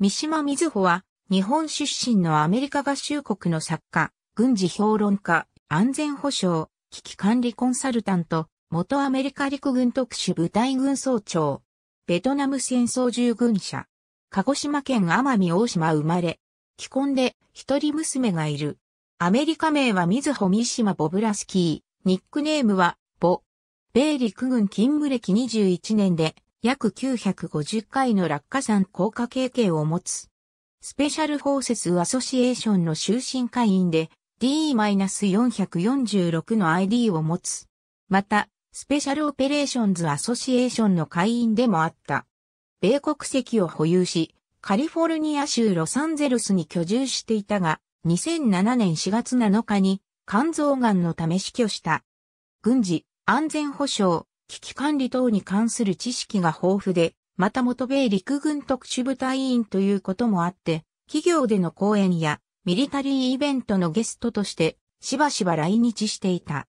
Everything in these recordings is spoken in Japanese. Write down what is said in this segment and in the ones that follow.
三島瑞穂は、日本出身のアメリカ合衆国の作家、軍事評論家、安全保障、危機管理コンサルタント、元アメリカ陸軍特殊部隊軍総長、ベトナム戦争従軍者、鹿児島県奄美大島生まれ、既婚で一人娘がいる。アメリカ名は瑞穂三島ボブラスキー、ニックネームは、ボ。米陸軍勤務歴21年で、約950回の落下山降下経験を持つ。スペシャルフォーセスアソシエーションの終身会員で D-446 の ID を持つ。また、スペシャルオペレーションズアソシエーションの会員でもあった。米国籍を保有し、カリフォルニア州ロサンゼルスに居住していたが、2007年4月7日に肝臓がんのため死去した。軍事、安全保障、危機管理等に関する知識が豊富で、また元米陸軍特殊部隊員ということもあって、企業での講演やミリタリーイベントのゲストとしてしばしば来日していた。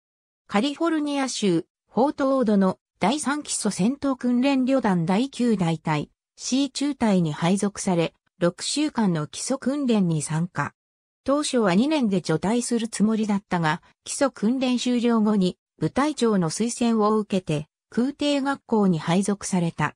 カリフォルニア州フォートオードの第3基礎戦闘訓練旅団第9大隊 C 中隊に配属され、6週間の基礎訓練に参加。当初は2年で除隊するつもりだったが、基礎訓練終了後に部隊長の推薦を受けて空挺学校に配属された。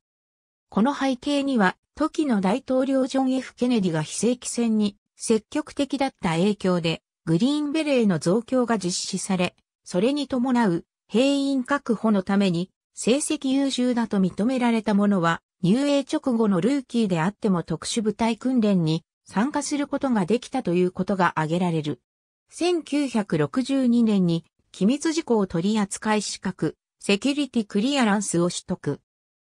この背景には、時の大統領ジョン・ F・ ケネディが非正規戦に積極的だった影響で、グリーンベレーの増強が実施され、それに伴う兵員確保のために成績優秀だと認められた者は、入営直後のルーキーであっても特殊部隊訓練に参加することができたということが挙げられる。1962年に機密事項取扱資格セキュリティクリアランスを取得。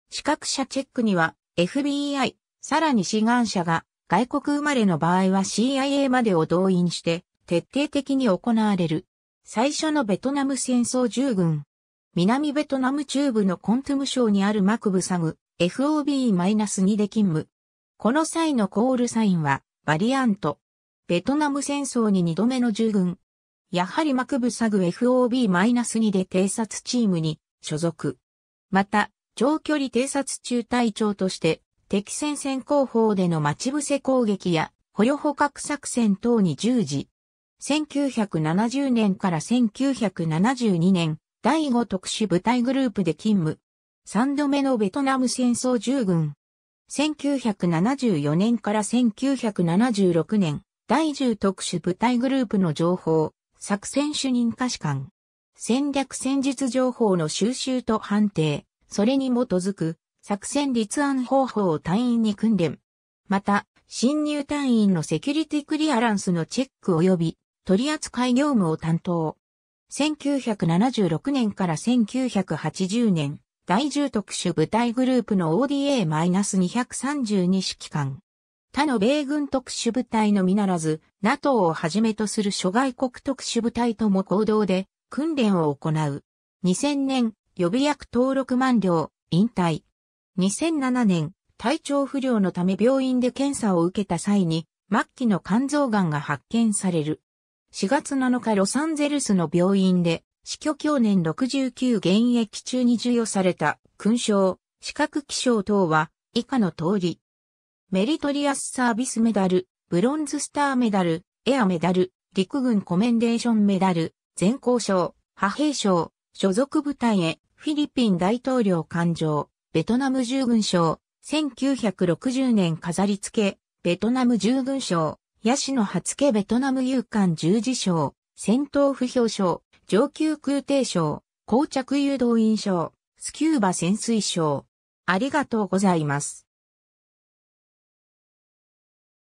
資格者チェックには FBI、さらに志願者が外国生まれの場合は CIA までを動員して徹底的に行われる。最初のベトナム戦争従軍。南ベトナム中部のコントゥム省にあるマクブサグ FOB-2 で勤務。この際のコールサインはバリアント。ベトナム戦争に2度目の従軍。やはりマクブサグ FOB-2 で偵察チームに所属。また、長距離偵察中隊長として、敵戦線後方での待ち伏せ攻撃や、捕虜捕獲作戦等に従事。1970年から1972年、第5特殊部隊グループで勤務。3度目のベトナム戦争従軍。1974年から1976年、第10特殊部隊グループの情報、作戦主任下士官。戦略戦術情報の収集と判定、それに基づく作戦立案方法を隊員に訓練。また、新入隊員のセキュリティクリアランスのチェック及び取扱い業務を担当。1976年から1980年、第10特殊部隊グループの ODA-232 指揮官。他の米軍特殊部隊のみならず、NATO をはじめとする諸外国特殊部隊とも行動で訓練を行う。2000年、予備役登録満了、引退。2007年、体調不良のため病院で検査を受けた際に、末期の肝臓癌が発見される。4月7日ロサンゼルスの病院で、死去去年69現役中に授与された勲章、資格気象等は以下の通り。メリトリアスサービスメダル、ブロンズスターメダル、エアメダル、陸軍コメンデーションメダル、前交渉、派兵省、所属部隊へ、フィリピン大統領官庁、ベトナム従軍省、1960年飾り付け、ベトナム従軍省、ヤシの初家ベトナム勇敢十字賞、戦闘不評賞、上級空挺賞、膠着誘導員賞、スキューバ潜水賞。ありがとうございます。